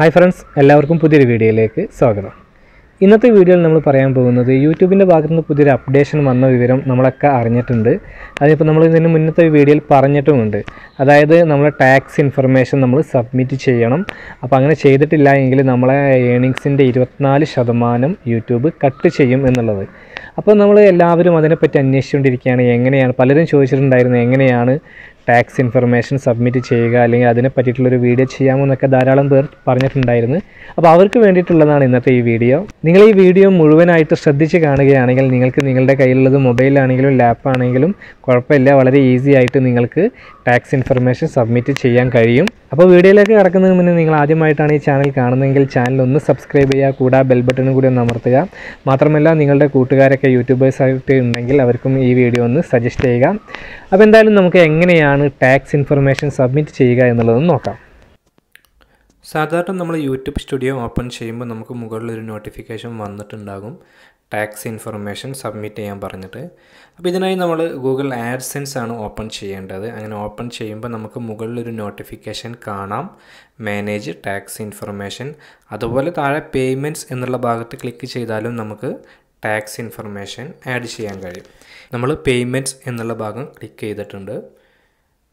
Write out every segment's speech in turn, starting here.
hi friends എല്ലാവർക്കും പുതിയൊരു വീഡിയോയിലേക്ക് സ്വാഗതം ഇന്നത്തെ വീഡിയോയിൽ നമ്മൾ പറയാൻ പോകുന്നത് യൂട്യൂബിൻ്റെ ഭാഗത്തുനിന്ന് പുതിയൊരു അപ്ഡേഷൻ വന്ന വിവരം നമ്മളൊക്കെ അറിഞ്ഞിട്ടുണ്ട് അതിപ്പോൾ നമ്മൾ ഇതിന് മുന്നത്തെ വീഡിയോയിൽ പറഞ്ഞിട്ടുമുണ്ട് അതായത് നമ്മൾ ടാക്സ് ഇൻഫർമേഷൻ നമ്മൾ സബ്മിറ്റ് ചെയ്യണം അപ്പോൾ അങ്ങനെ ചെയ്തിട്ടില്ല എങ്കിൽ നമ്മളെ ഏണിങ്സിൻ്റെ ഇരുപത്തിനാല് ശതമാനം യൂട്യൂബ് കട്ട് ചെയ്യും എന്നുള്ളത് അപ്പോൾ നമ്മൾ എല്ലാവരും അതിനെപ്പറ്റി അന്വേഷിച്ചുകൊണ്ടിരിക്കുകയാണ് എങ്ങനെയാണ് പലരും ചോദിച്ചിട്ടുണ്ടായിരുന്നു എങ്ങനെയാണ് ടാക്സ് ഇൻഫർമേഷൻ സബ്മിറ്റ് ചെയ്യുക അല്ലെങ്കിൽ അതിനെ പറ്റിയിട്ടുള്ളൊരു വീഡിയോ ചെയ്യാമെന്നൊക്കെ ധാരാളം പേർ പറഞ്ഞിട്ടുണ്ടായിരുന്നു അപ്പോൾ അവർക്ക് വേണ്ടിയിട്ടുള്ളതാണ് ഇന്നത്തെ ഈ വീഡിയോ നിങ്ങൾ ഈ വീഡിയോ മുഴുവനായിട്ട് ശ്രദ്ധിച്ച് കാണുകയാണെങ്കിൽ നിങ്ങൾക്ക് നിങ്ങളുടെ കയ്യിലുള്ളത് മൊബൈലാണെങ്കിലും ലാപ്പാണെങ്കിലും കുഴപ്പമില്ല വളരെ ഈസി ആയിട്ട് നിങ്ങൾക്ക് ടാക്സ് ഇൻഫർമേഷൻ സബ്മിറ്റ് ചെയ്യാൻ കഴിയും അപ്പോൾ വീഡിയോയിലേക്ക് കിടക്കുന്നതിന് മുന്നേ നിങ്ങൾ ആദ്യമായിട്ടാണ് ഈ ചാനൽ കാണുന്നതെങ്കിൽ ചാനൽ ഒന്ന് സബ്സ്ക്രൈബ് ചെയ്യുക കൂടാതെ ബെൽ ബട്ടണും കൂടി ഒന്ന് അമർത്തുക മാത്രമല്ല നിങ്ങളുടെ കൂട്ടുകാരൊക്കെ യൂട്യൂബേഴ്സായിട്ട് ഉണ്ടെങ്കിൽ അവർക്കും ഈ വീഡിയോ ഒന്ന് സജസ്റ്റ് ചെയ്യുക അപ്പോൾ എന്തായാലും നമുക്ക് എങ്ങനെയാണ് ടാക്സ് ഇൻഫർമേഷൻ സബ്മിറ്റ് ചെയ്യുക എന്നുള്ളതെന്ന് നോക്കാം സാധാരണ നമ്മൾ യൂട്യൂബ് സ്റ്റുഡിയോ ഓപ്പൺ ചെയ്യുമ്പോൾ നമുക്ക് മുകളിലൊരു നോട്ടിഫിക്കേഷൻ വന്നിട്ടുണ്ടാകും ടാക്സ് ഇൻഫർമേഷൻ സബ്മിറ്റ് ചെയ്യാൻ പറഞ്ഞിട്ട് അപ്പോൾ ഇതിനായി നമ്മൾ ഗൂഗിൾ ആഡ്സെൻസ് ആണ് ഓപ്പൺ ചെയ്യേണ്ടത് അങ്ങനെ ഓപ്പൺ ചെയ്യുമ്പോൾ നമുക്ക് മുകളിലൊരു നോട്ടിഫിക്കേഷൻ കാണാം മാനേജ് ടാക്സ് ഇൻഫർമേഷൻ അതുപോലെ താഴെ പേയ്മെൻറ്റ്സ് എന്നുള്ള ഭാഗത്ത് ക്ലിക്ക് ചെയ്താലും നമുക്ക് ടാക്സ് ഇൻഫർമേഷൻ ആഡ് ചെയ്യാൻ കഴിയും നമ്മൾ പേയ്മെൻറ്റ്സ് എന്നുള്ള ഭാഗം ക്ലിക്ക് ചെയ്തിട്ടുണ്ട്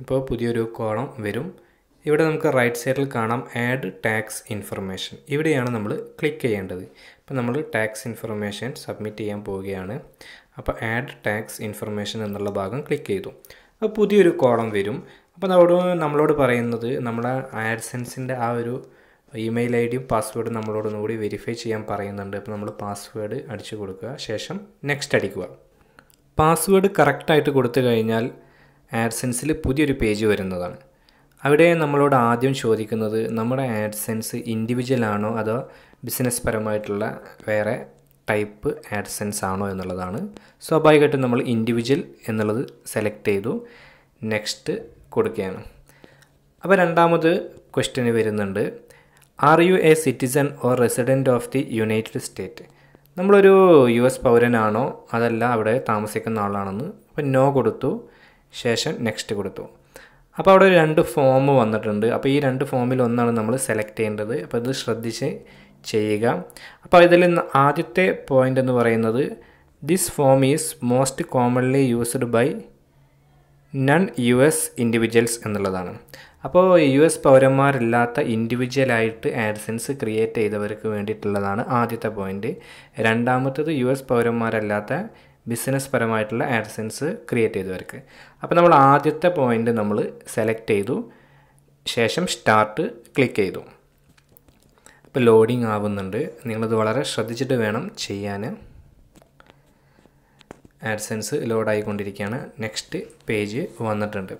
അപ്പോൾ പുതിയൊരു കോളം വരും ഇവിടെ നമുക്ക് റൈറ്റ് സൈഡിൽ കാണാം ആഡ് ടാക്സ് ഇൻഫർമേഷൻ ഇവിടെയാണ് നമ്മൾ ക്ലിക്ക് ചെയ്യേണ്ടത് അപ്പോൾ നമ്മൾ ടാക്സ് ഇൻഫർമേഷൻ സബ്മിറ്റ് ചെയ്യാൻ പോവുകയാണ് അപ്പോൾ ആഡ് ടാക്സ് ഇൻഫർമേഷൻ എന്നുള്ള ഭാഗം ക്ലിക്ക് ചെയ്തു അപ്പോൾ പുതിയൊരു കോളം വരും അപ്പോൾ അവിടെ നമ്മളോട് പറയുന്നത് നമ്മളെ ആഡ്സെൻസിൻ്റെ ആ ഒരു ഇമെയിൽ ഐ ഡിയും പാസ്വേഡും നമ്മളോടൊന്നും കൂടി വെരിഫൈ ചെയ്യാൻ പറയുന്നുണ്ട് അപ്പോൾ നമ്മൾ പാസ്വേഡ് അടിച്ചു കൊടുക്കുക ശേഷം നെക്സ്റ്റ് അടിക്കുക പാസ്വേഡ് കറക്റ്റായിട്ട് കൊടുത്തു കഴിഞ്ഞാൽ ആഡ്സെൻസിൽ പുതിയൊരു പേജ് വരുന്നതാണ് അവിടെ നമ്മളോട് ആദ്യം ചോദിക്കുന്നത് നമ്മുടെ ആഡ്സെൻസ് ഇൻഡിവിജ്വൽ ആണോ അതോ ബിസിനസ് പരമായിട്ടുള്ള വേറെ ടൈപ്പ് ആഡ്സെൻസ് ആണോ എന്നുള്ളതാണ് സ്വാഭാവികമായിട്ടും നമ്മൾ ഇൻഡിവിജ്വൽ എന്നുള്ളത് സെലക്ട് ചെയ്തു നെക്സ്റ്റ് കൊടുക്കുകയാണ് അപ്പോൾ രണ്ടാമത് ക്വസ്റ്റ്യന് വരുന്നുണ്ട് are you a citizen or resident of the United State നമ്മളൊരു യു എസ് പൗരനാണോ അതല്ല അവിടെ താമസിക്കുന്ന ആളാണെന്ന് അപ്പം നോ കൊടുത്തു ശേഷം നെക്സ്റ്റ് കൊടുത്തു അപ്പോൾ അവിടെ രണ്ട് ഫോം വന്നിട്ടുണ്ട് അപ്പോൾ ഈ രണ്ട് ഫോമിൽ ഒന്നാണ് നമ്മൾ സെലക്ട് ചെയ്യേണ്ടത് അപ്പോൾ ഇത് ശ്രദ്ധിച്ച് ചെയ്യുക അപ്പോൾ ഇതിൽ ആദ്യത്തെ പോയിൻ്റ് എന്ന് പറയുന്നത് this form is most commonly used by non U S individuals എന്നുള്ളതാണ് അപ്പോൾ യു എസ് പൗരന്മാരില്ലാത്ത ഇൻഡിവിജ്വലായിട്ട് ആഡ്സൻസ് ക്രിയേറ്റ് ചെയ്തവർക്ക് വേണ്ടിയിട്ടുള്ളതാണ് ആദ്യത്തെ പോയിന്റ് രണ്ടാമത്തത് യു എസ് പൗരന്മാരല്ലാത്ത ബിസിനസ് പരമായിട്ടുള്ള ആഡ്സൻസ് ക്രിയേറ്റ് ചെയ്തവർക്ക് അപ്പോൾ നമ്മൾ ആദ്യത്തെ പോയിൻ്റ് നമ്മൾ സെലക്ട് ചെയ്തു ശേഷം സ്റ്റാർട്ട് ക്ലിക്ക് ചെയ്തു അപ്പോൾ ലോഡിങ് ആവുന്നുണ്ട് നിങ്ങളത് വളരെ ശ്രദ്ധിച്ചിട്ട് വേണം ചെയ്യാൻ ആഡ്സൻസ് ലോഡായിക്കൊണ്ടിരിക്കുകയാണ് നെക്സ്റ്റ് പേജ് വന്നിട്ടുണ്ട്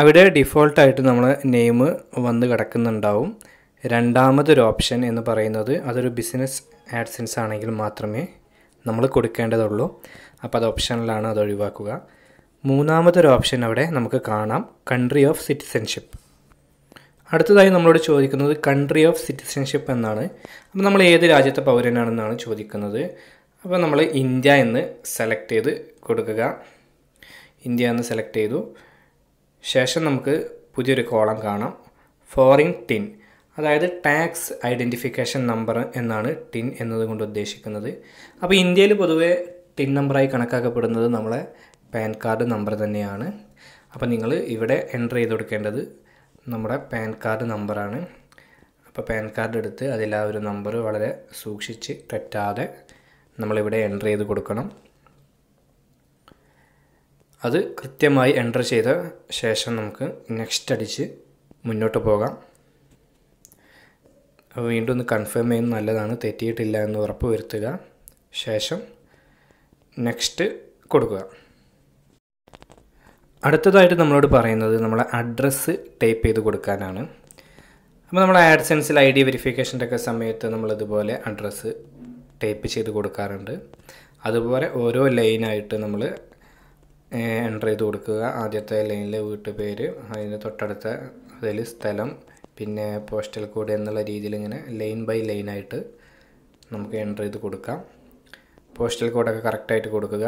അവിടെ ഡിഫോൾട്ടായിട്ട് നമ്മൾ നെയിം വന്ന് കിടക്കുന്നുണ്ടാവും രണ്ടാമതൊരു ഓപ്ഷൻ എന്ന് പറയുന്നത് അതൊരു ബിസിനസ് ആഡ്സൻസ് ആണെങ്കിൽ മാത്രമേ നമ്മൾ കൊടുക്കേണ്ടതുള്ളൂ അപ്പോൾ അത് ഓപ്ഷനിലാണ് അത് ഒഴിവാക്കുക മൂന്നാമതൊരു ഓപ്ഷൻ അവിടെ നമുക്ക് കാണാം കൺട്രി ഓഫ് സിറ്റിസൺഷിപ്പ് അടുത്തതായി നമ്മളോട് ചോദിക്കുന്നത് കൺട്രി ഓഫ് സിറ്റിസൺഷിപ്പ് എന്നാണ് അപ്പോൾ നമ്മൾ ഏത് രാജ്യത്തെ പൗരനാണെന്നാണ് ചോദിക്കുന്നത് അപ്പോൾ നമ്മൾ ഇന്ത്യ എന്ന് സെലക്ട് ചെയ്ത് കൊടുക്കുക ഇന്ത്യ എന്ന് സെലക്ട് ചെയ്തു ശേഷം നമുക്ക് പുതിയൊരു കോളം കാണാം ഫോറിൻ ടിൻ അതായത് ടാക്സ് ഐഡൻറ്റിഫിക്കേഷൻ നമ്പർ എന്നാണ് ടിൻ എന്നതുകൊണ്ട് ഉദ്ദേശിക്കുന്നത് അപ്പോൾ ഇന്ത്യയിൽ പൊതുവേ ടിൻ നമ്പറായി കണക്കാക്കപ്പെടുന്നത് നമ്മളെ പാൻ കാർഡ് നമ്പർ തന്നെയാണ് അപ്പോൾ നിങ്ങൾ ഇവിടെ എൻ്റർ ചെയ്ത് കൊടുക്കേണ്ടത് നമ്മുടെ പാൻ കാർഡ് നമ്പറാണ് അപ്പോൾ പാൻ കാർഡ് എടുത്ത് അതിലാ ഒരു നമ്പർ വളരെ സൂക്ഷിച്ച് തെറ്റാതെ നമ്മളിവിടെ എൻ്റർ ചെയ്ത് കൊടുക്കണം അത് കൃത്യമായി എൻ്റർ ചെയ്ത ശേഷം നമുക്ക് നെക്സ്റ്റ് അടിച്ച് മുന്നോട്ട് പോകാം വീണ്ടും ഒന്ന് കൺഫേം ചെയ്യുന്നത് നല്ലതാണ് തെറ്റിയിട്ടില്ല എന്ന് ഉറപ്പ് വരുത്തുക ശേഷം നെക്സ്റ്റ് കൊടുക്കുക അടുത്തതായിട്ട് നമ്മളോട് പറയുന്നത് നമ്മളെ അഡ്രസ്സ് ടൈപ്പ് ചെയ്ത് കൊടുക്കാനാണ് അപ്പോൾ നമ്മൾ ആഡ്സെൻസിൽ ഐ ഡി വെരിഫിക്കേഷൻ്റെ ഒക്കെ സമയത്ത് നമ്മളിതുപോലെ അഡ്രസ്സ് ടൈപ്പ് ചെയ്ത് കൊടുക്കാറുണ്ട് അതുപോലെ ഓരോ ലൈനായിട്ട് നമ്മൾ എൻ്റർ ചെയ്ത് കൊടുക്കുക ആദ്യത്തെ ലൈനിൽ വീട്ടുപേര് അതിന് തൊട്ടടുത്ത അതിൽ സ്ഥലം പിന്നെ പോസ്റ്റൽ കോഡ് എന്നുള്ള രീതിയിൽ ഇങ്ങനെ ലൈൻ ബൈ ലൈനായിട്ട് നമുക്ക് എൻ്റർ ചെയ്ത് കൊടുക്കാം പോസ്റ്റൽ കോഡൊക്കെ കറക്റ്റായിട്ട് കൊടുക്കുക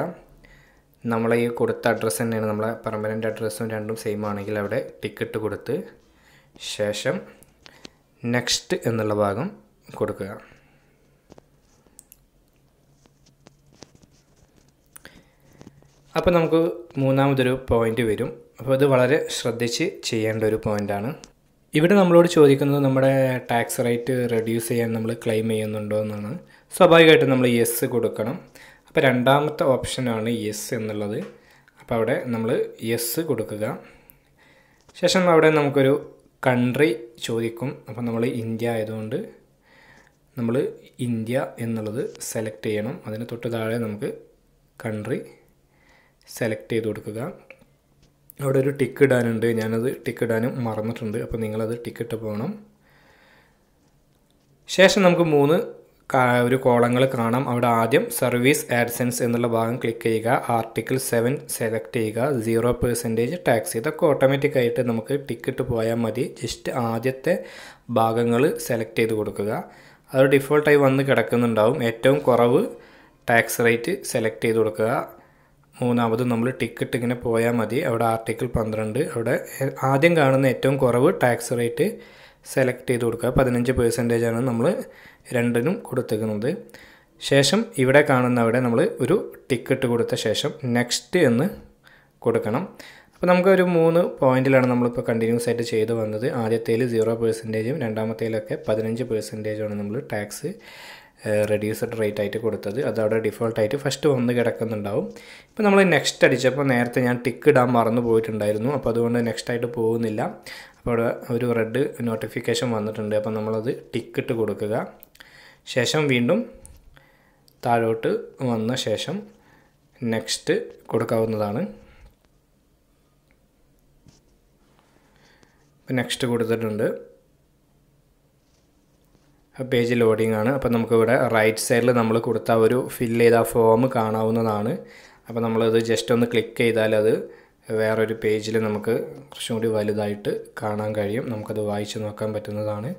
നമ്മൾ ഈ കൊടുത്ത അഡ്രസ്സ് തന്നെയാണ് നമ്മളെ പെർമനൻ്റ് അഡ്രസ്സും രണ്ടും സെയിം ആണെങ്കിൽ അവിടെ ടിക്കറ്റ് കൊടുത്ത് ശേഷം നെക്സ്റ്റ് എന്നുള്ള ഭാഗം കൊടുക്കുക അപ്പോൾ നമുക്ക് മൂന്നാമതൊരു പോയിന്റ് വരും അപ്പോൾ ഇത് വളരെ ശ്രദ്ധിച്ച് ചെയ്യേണ്ട ഒരു പോയിൻ്റാണ് ഇവിടെ നമ്മളോട് ചോദിക്കുന്നത് നമ്മുടെ ടാക്സ് റേറ്റ് റെഡ്യൂസ് ചെയ്യാൻ നമ്മൾ ക്ലെയിം ചെയ്യുന്നുണ്ടോ എന്നാണ് സ്വാഭാവികമായിട്ടും നമ്മൾ യെസ് കൊടുക്കണം അപ്പോൾ രണ്ടാമത്തെ ഓപ്ഷനാണ് യെസ് എന്നുള്ളത് അപ്പോൾ അവിടെ നമ്മൾ യെസ് കൊടുക്കുക ശേഷം അവിടെ നമുക്കൊരു കൺട്രി ചോദിക്കും അപ്പോൾ നമ്മൾ ഇന്ത്യ ആയതുകൊണ്ട് നമ്മൾ ഇന്ത്യ എന്നുള്ളത് സെലക്ട് ചെയ്യണം അതിന് തൊട്ട് താഴെ നമുക്ക് കൺട്രി സെലക്ട് ചെയ്ത് കൊടുക്കുക അവിടെ ഒരു ടിക്ക് ഇടാനുണ്ട് ഞാനത് ടിക്ക് ഇടാനും മറന്നിട്ടുണ്ട് അപ്പോൾ നിങ്ങളത് ടിക്ക് ഇട്ട് പോകണം ശേഷം നമുക്ക് മൂന്ന് ഒരു കോളങ്ങൾ കാണാം അവിടെ ആദ്യം സർവീസ് ആഡ്സൻസ് എന്നുള്ള ഭാഗം ക്ലിക്ക് ചെയ്യുക ആർട്ടിക്കിൾ സെവൻ സെലക്ട് ചെയ്യുക സീറോ പെർസെൻറ്റേജ് ടാക്സ് ഇതൊക്കെ ഓട്ടോമാറ്റിക്കായിട്ട് നമുക്ക് ടിക്കറ്റ് പോയാൽ മതി ജസ്റ്റ് ആദ്യത്തെ ഭാഗങ്ങൾ സെലക്ട് ചെയ്ത് കൊടുക്കുക അത് ഡിഫോൾട്ടായി വന്ന് കിടക്കുന്നുണ്ടാവും ഏറ്റവും കുറവ് ടാക്സ് റേറ്റ് സെലക്ട് ചെയ്ത് കൊടുക്കുക മൂന്നാമത് നമ്മൾ ടിക്കറ്റ് ഇങ്ങനെ പോയാൽ മതി അവിടെ ആർട്ടിക്കിൾ പന്ത്രണ്ട് അവിടെ ആദ്യം കാണുന്ന ഏറ്റവും കുറവ് ടാക്സ് റേറ്റ് സെലക്ട് ചെയ്ത് കൊടുക്കുക പതിനഞ്ച് ആണ് നമ്മൾ രണ്ടിനും കൊടുത്തേക്കുന്നത് ശേഷം ഇവിടെ കാണുന്ന അവിടെ നമ്മൾ ഒരു ടിക്കറ്റ് കൊടുത്ത ശേഷം നെക്സ്റ്റ് എന്ന് കൊടുക്കണം അപ്പോൾ നമുക്കൊരു മൂന്ന് പോയിന്റിലാണ് നമ്മളിപ്പോൾ കണ്ടിന്യൂസ് ആയിട്ട് ചെയ്തു വന്നത് ആദ്യത്തേൽ സീറോ പെർസെൻറ്റേജും രണ്ടാമത്തേലൊക്കെ പതിനഞ്ച് പെർസെൻറ്റേജുമാണ് നമ്മൾ ടാക്സ് റെഡ്യൂസ്ഡ് റേറ്റ് ആയിട്ട് കൊടുത്തത് അത് അവിടെ ഡിഫോൾട്ടായിട്ട് ഫസ്റ്റ് വന്ന് കിടക്കുന്നുണ്ടാവും ഇപ്പോൾ നമ്മൾ നെക്സ്റ്റ് അടിച്ചപ്പോൾ നേരത്തെ ഞാൻ ടിക്ക് ഇടാൻ മറന്നു പോയിട്ടുണ്ടായിരുന്നു അപ്പോൾ അതുകൊണ്ട് നെക്സ്റ്റ് ആയിട്ട് പോകുന്നില്ല അപ്പോൾ അവിടെ ഒരു റെഡ് നോട്ടിഫിക്കേഷൻ വന്നിട്ടുണ്ട് അപ്പോൾ നമ്മളത് ടിക്ക് ഇട്ട് കൊടുക്കുക ശേഷം വീണ്ടും താഴോട്ട് വന്ന ശേഷം നെക്സ്റ്റ് കൊടുക്കാവുന്നതാണ് നെക്സ്റ്റ് കൊടുത്തിട്ടുണ്ട് പേജ് ലോഡിംഗ് ആണ് അപ്പോൾ നമുക്കിവിടെ റൈറ്റ് സൈഡിൽ നമ്മൾ കൊടുത്ത ഒരു ഫില്ല് ചെയ്ത ഫോം കാണാവുന്നതാണ് അപ്പോൾ നമ്മളത് ജസ്റ്റ് ഒന്ന് ക്ലിക്ക് ചെയ്താൽ അത് വേറൊരു പേജിൽ നമുക്ക് കുറച്ചും കൂടി വലുതായിട്ട് കാണാൻ കഴിയും നമുക്കത് വായിച്ച് നോക്കാൻ പറ്റുന്നതാണ്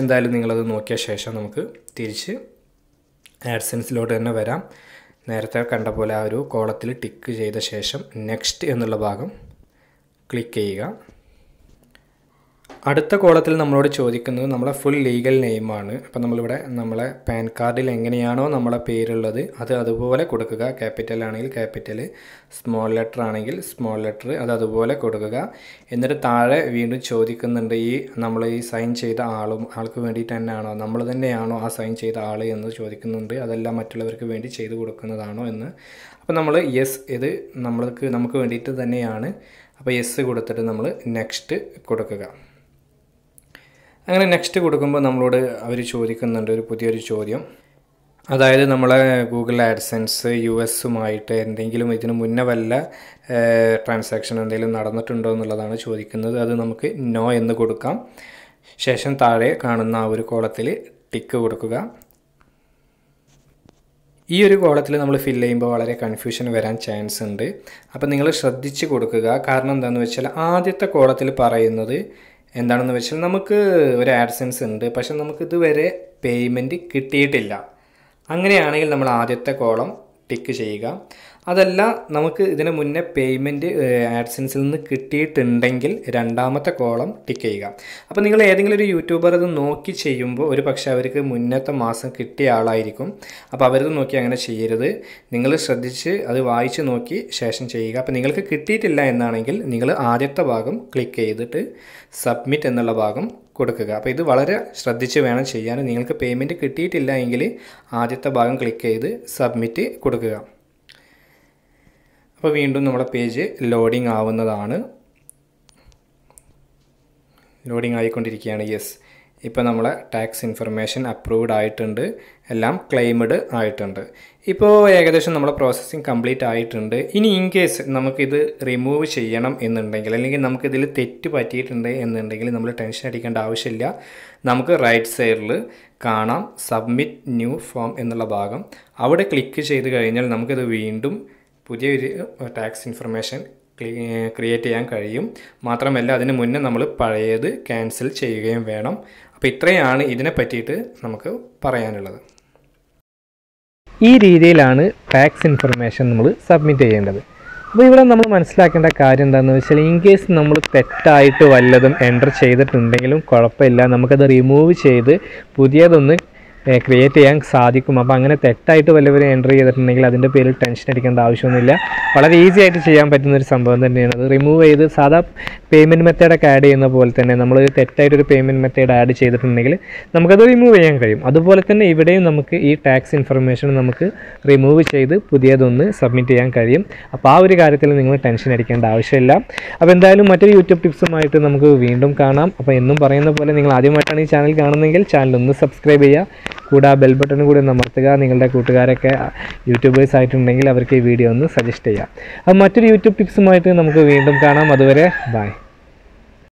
എന്തായാലും നിങ്ങളത് നോക്കിയ ശേഷം നമുക്ക് തിരിച്ച് ആഡ്സെൻസിലോട്ട് തന്നെ വരാം നേരത്തെ കണ്ട പോലെ ആ ഒരു കോളത്തിൽ ടിക്ക് ചെയ്ത ശേഷം നെക്സ്റ്റ് എന്നുള്ള ഭാഗം ക്ലിക്ക് ചെയ്യുക അടുത്ത കോളത്തിൽ നമ്മളോട് ചോദിക്കുന്നത് നമ്മളെ ഫുൾ ലീഗൽ നെയിമാണ് അപ്പോൾ നമ്മളിവിടെ നമ്മളെ പാൻ കാർഡിൽ എങ്ങനെയാണോ നമ്മളെ പേരുള്ളത് അത് അതുപോലെ കൊടുക്കുക ക്യാപിറ്റൽ ആണെങ്കിൽ ക്യാപിറ്റൽ സ്മോൾ ലെറ്റർ ആണെങ്കിൽ സ്മോൾ ലെറ്റർ അത് അതുപോലെ കൊടുക്കുക എന്നിട്ട് താഴെ വീണ്ടും ചോദിക്കുന്നുണ്ട് ഈ നമ്മൾ ഈ സൈൻ ചെയ്ത ആളും ആൾക്ക് വേണ്ടിയിട്ട് തന്നെയാണോ നമ്മൾ തന്നെയാണോ ആ സൈൻ ചെയ്ത ആൾ എന്ന് ചോദിക്കുന്നുണ്ട് അതെല്ലാം മറ്റുള്ളവർക്ക് വേണ്ടി ചെയ്തു കൊടുക്കുന്നതാണോ എന്ന് അപ്പോൾ നമ്മൾ യെസ് ഇത് നമ്മൾക്ക് നമുക്ക് വേണ്ടിയിട്ട് തന്നെയാണ് അപ്പോൾ യെസ് കൊടുത്തിട്ട് നമ്മൾ നെക്സ്റ്റ് കൊടുക്കുക അങ്ങനെ നെക്സ്റ്റ് കൊടുക്കുമ്പോൾ നമ്മളോട് അവർ ചോദിക്കുന്നുണ്ട് ഒരു പുതിയൊരു ചോദ്യം അതായത് നമ്മളെ ഗൂഗിൾ ആഡ്സെൻസ് യു എസുമായിട്ട് എന്തെങ്കിലും ഇതിന് മുന്നേ വല്ല ട്രാൻസാക്ഷൻ എന്തെങ്കിലും നടന്നിട്ടുണ്ടോ എന്നുള്ളതാണ് ചോദിക്കുന്നത് അത് നമുക്ക് നോ എന്ന് കൊടുക്കാം ശേഷം താഴെ കാണുന്ന ആ ഒരു കോളത്തിൽ ടിക്ക് കൊടുക്കുക ഈ ഒരു കോളത്തിൽ നമ്മൾ ഫില്ല് ചെയ്യുമ്പോൾ വളരെ കൺഫ്യൂഷൻ വരാൻ ചാൻസ് ഉണ്ട് അപ്പോൾ നിങ്ങൾ ശ്രദ്ധിച്ച് കൊടുക്കുക കാരണം എന്താണെന്ന് വെച്ചാൽ ആദ്യത്തെ കോളത്തിൽ പറയുന്നത് എന്താണെന്ന് വെച്ചാൽ നമുക്ക് ഒരു ആഡ്സെൻസ് ഉണ്ട് പക്ഷെ നമുക്ക് ഇതുവരെ പേയ്മെൻറ്റ് കിട്ടിയിട്ടില്ല അങ്ങനെയാണെങ്കിൽ നമ്മൾ ആദ്യത്തെ കോളം ടിക്ക് ചെയ്യുക അതല്ല നമുക്ക് ഇതിന് മുന്നേ പേയ്മെൻറ്റ് ആഡ്സൻസിൽ നിന്ന് കിട്ടിയിട്ടുണ്ടെങ്കിൽ രണ്ടാമത്തെ കോളം ടിക്ക് ചെയ്യുക അപ്പോൾ നിങ്ങൾ ഏതെങ്കിലും ഒരു യൂട്യൂബർ അത് നോക്കി ചെയ്യുമ്പോൾ ഒരു പക്ഷേ അവർക്ക് മുന്നത്തെ മാസം കിട്ടിയ ആളായിരിക്കും അപ്പോൾ അവരത് നോക്കി അങ്ങനെ ചെയ്യരുത് നിങ്ങൾ ശ്രദ്ധിച്ച് അത് വായിച്ച് നോക്കി ശേഷം ചെയ്യുക അപ്പോൾ നിങ്ങൾക്ക് കിട്ടിയിട്ടില്ല എന്നാണെങ്കിൽ നിങ്ങൾ ആദ്യത്തെ ഭാഗം ക്ലിക്ക് ചെയ്തിട്ട് സബ്മിറ്റ് എന്നുള്ള ഭാഗം കൊടുക്കുക അപ്പോൾ ഇത് വളരെ ശ്രദ്ധിച്ച് വേണം ചെയ്യാൻ നിങ്ങൾക്ക് പേയ്മെൻറ്റ് കിട്ടിയിട്ടില്ല എങ്കിൽ ആദ്യത്തെ ഭാഗം ക്ലിക്ക് ചെയ്ത് സബ്മിറ്റ് കൊടുക്കുക ഇപ്പോൾ വീണ്ടും നമ്മുടെ പേജ് ലോഡിംഗ് ആവുന്നതാണ് ലോഡിംഗ് ആയിക്കൊണ്ടിരിക്കുകയാണ് യെസ് ഇപ്പോൾ നമ്മളെ ടാക്സ് ഇൻഫർമേഷൻ അപ്രൂവ്ഡ് ആയിട്ടുണ്ട് എല്ലാം ക്ലെയിംഡ് ആയിട്ടുണ്ട് ഇപ്പോൾ ഏകദേശം നമ്മുടെ പ്രോസസ്സിങ് കംപ്ലീറ്റ് ആയിട്ടുണ്ട് ഇനി ഇൻ കേസ് നമുക്കിത് റിമൂവ് ചെയ്യണം എന്നുണ്ടെങ്കിൽ അല്ലെങ്കിൽ നമുക്കിതിൽ തെറ്റ് പറ്റിയിട്ടുണ്ട് എന്നുണ്ടെങ്കിൽ നമ്മൾ ടെൻഷൻ അടിക്കേണ്ട ആവശ്യമില്ല നമുക്ക് റൈറ്റ് സൈഡിൽ കാണാം സബ്മിറ്റ് ന്യൂ ഫോം എന്നുള്ള ഭാഗം അവിടെ ക്ലിക്ക് ചെയ്ത് കഴിഞ്ഞാൽ നമുക്കിത് വീണ്ടും പുതിയൊരു ടാക്സ് ഇൻഫർമേഷൻ ക്രിയേറ്റ് ചെയ്യാൻ കഴിയും മാത്രമല്ല അതിന് മുന്നേ നമ്മൾ പഴയത് ക്യാൻസൽ ചെയ്യുകയും വേണം അപ്പോൾ ഇത്രയാണ് ഇതിനെ പറ്റിയിട്ട് നമുക്ക് പറയാനുള്ളത് ഈ രീതിയിലാണ് ടാക്സ് ഇൻഫർമേഷൻ നമ്മൾ സബ്മിറ്റ് ചെയ്യേണ്ടത് അപ്പോൾ ഇവിടെ നമ്മൾ മനസ്സിലാക്കേണ്ട കാര്യം എന്താണെന്ന് വെച്ചാൽ ഇൻ കേസ് നമ്മൾ തെറ്റായിട്ട് വല്ലതും എൻ്റർ ചെയ്തിട്ടുണ്ടെങ്കിലും കുഴപ്പമില്ല നമുക്കത് റിമൂവ് ചെയ്ത് പുതിയതൊന്ന് ക്രിയേറ്റ് ചെയ്യാൻ സാധിക്കും അപ്പോൾ അങ്ങനെ തെറ്റായിട്ട് വല്ലവരും എൻ്റർ ചെയ്തിട്ടുണ്ടെങ്കിൽ അതിൻ്റെ പേരിൽ ടെൻഷൻ അടിക്കേണ്ട ആവശ്യമൊന്നുമില്ല വളരെ ഈസി ആയിട്ട് ചെയ്യാൻ പറ്റുന്ന ഒരു സംഭവം തന്നെയാണ് അത് റിമൂവ് ചെയ്ത് സാധാ പേയ്മെൻറ്റ് മെത്തേഡൊക്കെ ആഡ് ചെയ്യുന്ന പോലെ തന്നെ നമ്മൾ തെറ്റായിട്ടൊരു പേയ്മെൻറ്റ് മെത്തേഡ് ആഡ് ചെയ്തിട്ടുണ്ടെങ്കിൽ നമുക്കത് റിമൂവ് ചെയ്യാൻ കഴിയും അതുപോലെ തന്നെ ഇവിടെയും നമുക്ക് ഈ ടാക്സ് ഇൻഫർമേഷൻ നമുക്ക് റിമൂവ് ചെയ്ത് പുതിയതൊന്ന് സബ്മിറ്റ് ചെയ്യാൻ കഴിയും അപ്പോൾ ആ ഒരു കാര്യത്തിൽ നിങ്ങൾ ടെൻഷൻ അടിക്കേണ്ട ആവശ്യമില്ല അപ്പോൾ എന്തായാലും മറ്റൊരു യൂട്യൂബ് ടിപ്സുമായിട്ട് നമുക്ക് വീണ്ടും കാണാം അപ്പോൾ എന്നും പറയുന്ന പോലെ നിങ്ങൾ ആദ്യമായിട്ടാണ് ഈ ചാനൽ കാണുന്നതെങ്കിൽ ചാനൽ ഒന്ന് സബ്സ്ക്രൈബ് ചെയ്യുക കൂടെ ആ ബെൽ ബട്ടൺ കൂടി ഒന്ന് അമർത്തുക നിങ്ങളുടെ കൂട്ടുകാരൊക്കെ യൂട്യൂബേഴ്സ് ആയിട്ടുണ്ടെങ്കിൽ അവർക്ക് ഈ വീഡിയോ ഒന്ന് സജസ്റ്റ് ചെയ്യാം അപ്പം മറ്റൊരു യൂട്യൂബ് ടിപ്സുമായിട്ട് നമുക്ക് വീണ്ടും കാണാം അതുവരെ ബൈ